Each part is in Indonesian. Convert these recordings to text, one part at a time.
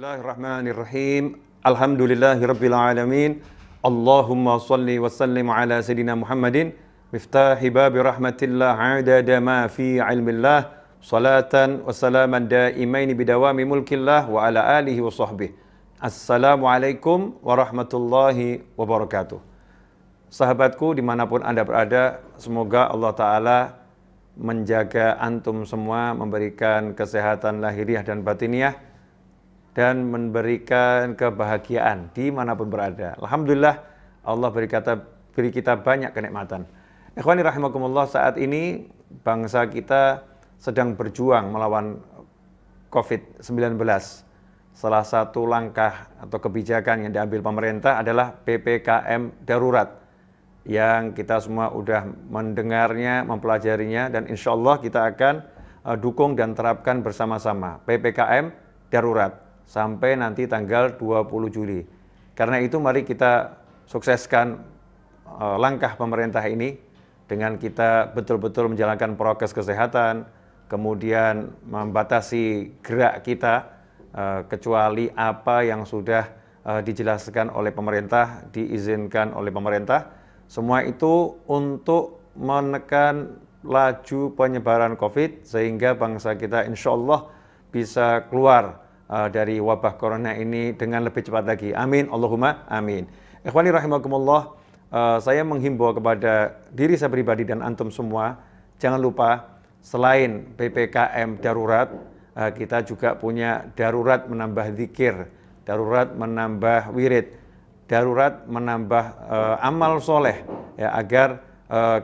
Bismillahirrahmanirrahim. Alhamdulillahirabbil alamin. Allahumma salli wa sallim ala sayidina Muhammadin miftahi bab rahmatillah adada ma fi ilmillah salatan wa salaman daimain bidawami mulkillah wa ala alihi wa sahbihi. Assalamualaikum warahmatullahi wabarakatuh. Sahabatku dimanapun Anda berada, semoga Allah Ta'ala menjaga antum semua, memberikan kesehatan lahiriah dan batiniah, dan memberikan kebahagiaan dimanapun berada. Alhamdulillah Allah beri, kata, beri kita banyak kenikmatan. Ikhwani rahimakumullah saat ini bangsa kita sedang berjuang melawan COVID-19. Salah satu langkah atau kebijakan yang diambil pemerintah adalah PPKM darurat yang kita semua sudah mendengarnya, mempelajarinya, dan insya Allah kita akan eh, dukung dan terapkan bersama-sama PPKM darurat sampai nanti tanggal 20 Juli. Karena itu mari kita sukseskan eh, langkah pemerintah ini dengan kita betul-betul menjalankan prokes kesehatan, kemudian membatasi gerak kita eh, kecuali apa yang sudah eh, dijelaskan oleh pemerintah, diizinkan oleh pemerintah. Semua itu untuk menekan laju penyebaran COVID sehingga bangsa kita insya Allah bisa keluar Eh, dari wabah corona ini dengan lebih cepat lagi. Amin. Allahumma amin. Ikhwani rahimakumullah, eh, saya menghimbau kepada diri saya pribadi dan antum semua, jangan lupa selain PPKM darurat, eh, kita juga punya darurat menambah zikir, darurat menambah wirid, darurat menambah amal soleh ya agar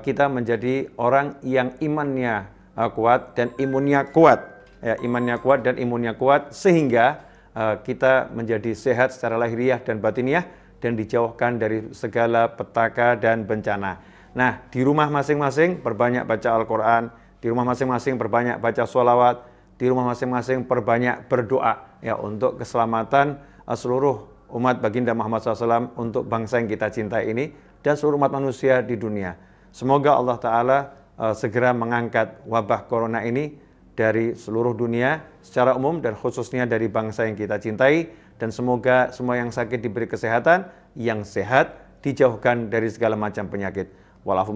kita menjadi orang yang imannya kuat dan imunnya kuat ya, imannya kuat dan imunnya kuat sehingga uh, kita menjadi sehat secara lahiriah dan batiniah dan dijauhkan dari segala petaka dan bencana. Nah, di rumah masing-masing perbanyak baca Al-Qur'an, di rumah masing-masing perbanyak baca sholawat, di rumah masing-masing perbanyak berdoa ya untuk keselamatan uh, seluruh umat baginda Muhammad SAW untuk bangsa yang kita cintai ini dan seluruh umat manusia di dunia. Semoga Allah Ta'ala uh, segera mengangkat wabah corona ini dari seluruh dunia secara umum dan khususnya dari bangsa yang kita cintai dan semoga semua yang sakit diberi kesehatan, yang sehat dijauhkan dari segala macam penyakit. Walafu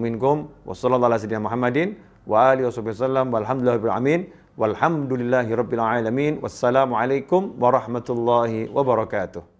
wa alihi wassalamualaikum warahmatullahi wabarakatuh.